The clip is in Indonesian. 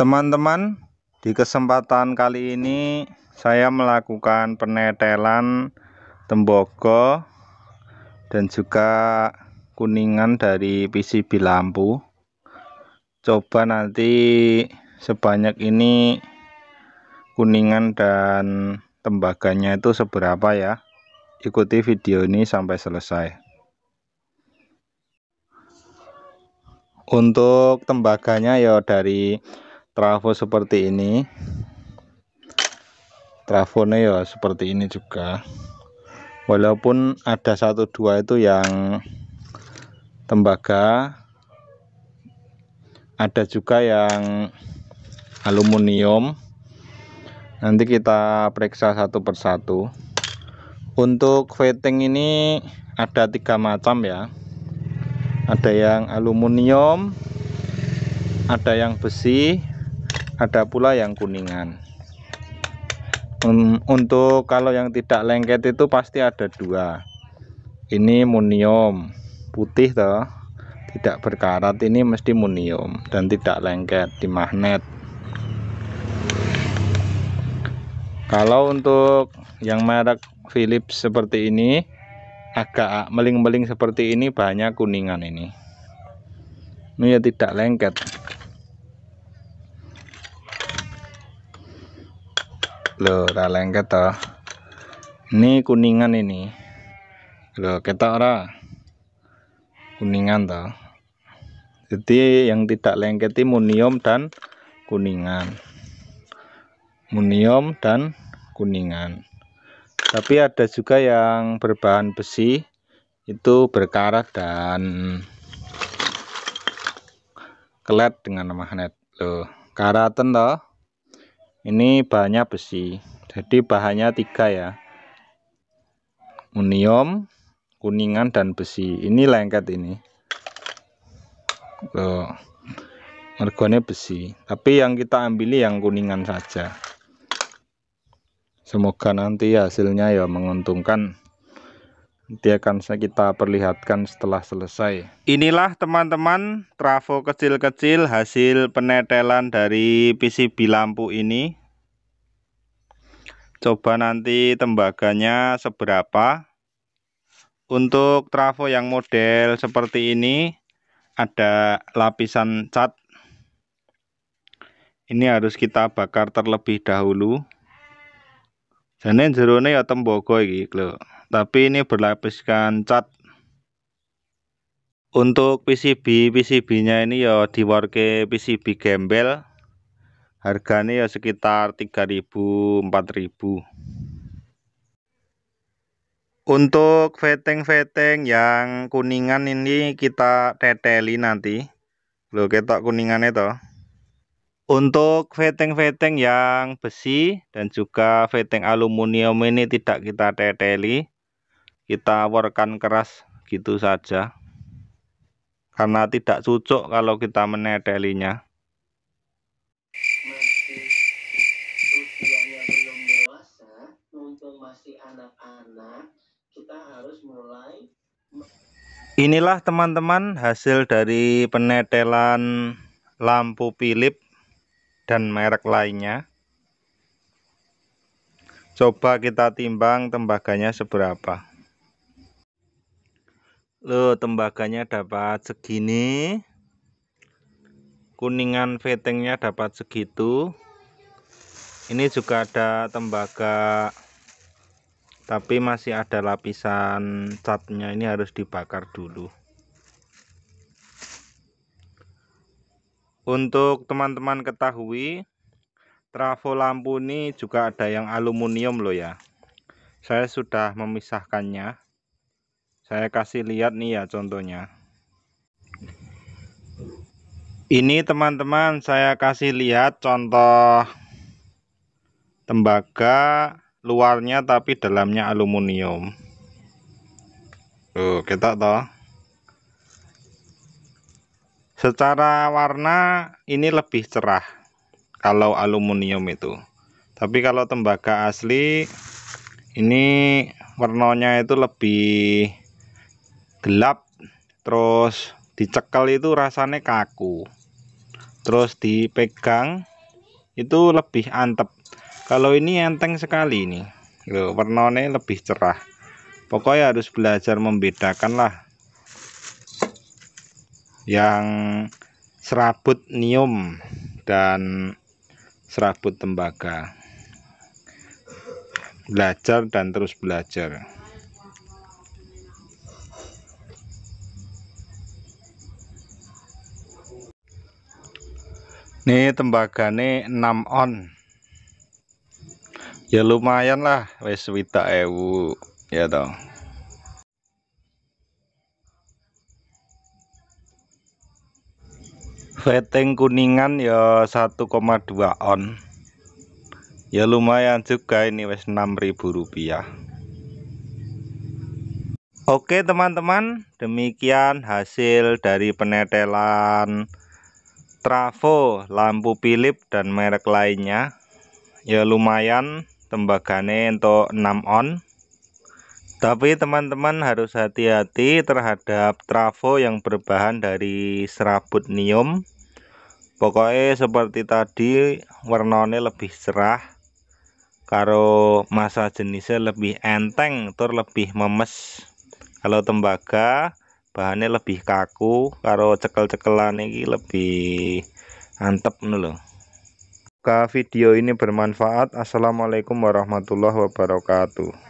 teman-teman di kesempatan kali ini saya melakukan penetelan tembaga dan juga kuningan dari PCB lampu coba nanti sebanyak ini kuningan dan tembaganya itu seberapa ya ikuti video ini sampai selesai untuk tembaganya ya dari trafo seperti ini trafonya ya seperti ini juga walaupun ada satu dua itu yang tembaga ada juga yang aluminium nanti kita periksa satu persatu untuk fitting ini ada tiga macam ya ada yang aluminium ada yang besi ada pula yang kuningan untuk kalau yang tidak lengket itu pasti ada dua ini munium putih toh tidak berkarat ini mesti munium dan tidak lengket di magnet kalau untuk yang merek Philips seperti ini agak meling-meling seperti ini banyak kuningan ini ini ya tidak lengket lo raleng kita ini kuningan ini lo kita ora kuningan toh jadi yang tidak lengket itu munium dan kuningan munium dan kuningan tapi ada juga yang berbahan besi itu berkarat dan kelet dengan magnet lo karatan toh ini bahannya besi jadi bahannya tiga ya unium kuningan dan besi ini lengket ini loh mergonnya besi tapi yang kita ambil yang kuningan saja semoga nanti hasilnya ya menguntungkan nanti akan kita perlihatkan setelah selesai inilah teman-teman trafo kecil-kecil hasil penetelan dari PCB lampu ini coba nanti tembaganya seberapa untuk trafo yang model seperti ini ada lapisan cat ini harus kita bakar terlebih dahulu Jane jerone ya tembaga iki, lho. Tapi ini berlapiskan cat. Untuk PCB, PCB-nya ini ya di warga PCB gembel. Harganya ya sekitar 3000, 4000. Untuk veteng-veteng yang kuningan ini kita teteli nanti. Lho ketok kuningannya toh. Untuk veteng-veteng yang besi dan juga veteng aluminium ini tidak kita teteli. Kita workan keras gitu saja. Karena tidak cocok kalau kita menetelinya. Inilah teman-teman hasil dari penetelan lampu Philips dan merek lainnya. Coba kita timbang tembaganya seberapa. Loh, tembaganya dapat segini. Kuningan vetengnya dapat segitu. Ini juga ada tembaga tapi masih ada lapisan catnya ini harus dibakar dulu Untuk teman-teman ketahui, trafo lampu ini juga ada yang aluminium loh ya. Saya sudah memisahkannya. Saya kasih lihat nih ya contohnya. Ini teman-teman saya kasih lihat contoh tembaga luarnya tapi dalamnya aluminium. Oh, kita toh. Secara warna ini lebih cerah kalau aluminium itu. Tapi kalau tembaga asli ini warnanya itu lebih gelap terus dicekel itu rasanya kaku. Terus dipegang itu lebih antep. Kalau ini enteng sekali ini. Loh, gitu. warnanya lebih cerah. Pokoknya harus belajar membedakan lah yang serabut nium dan serabut tembaga belajar dan terus belajar ini tembaga ini 6 on ya lumayan lah wiswita ewu ya toh Fetting kuningan ya 1,2 on. Ya lumayan juga ini wes 6000 rupiah. Oke teman-teman, demikian hasil dari penetelan trafo, lampu Philip dan merek lainnya. Ya lumayan tembagane untuk 6 on. Tapi teman-teman harus hati-hati terhadap trafo yang berbahan dari serabut nium. Pokoknya seperti tadi warnanya lebih cerah. Karo masa jenisnya lebih enteng, tur lebih memes. Kalau tembaga bahannya lebih kaku, karo cekel-cekelan ini lebih antep nuloh. Kak video ini bermanfaat. Assalamualaikum warahmatullahi wabarakatuh.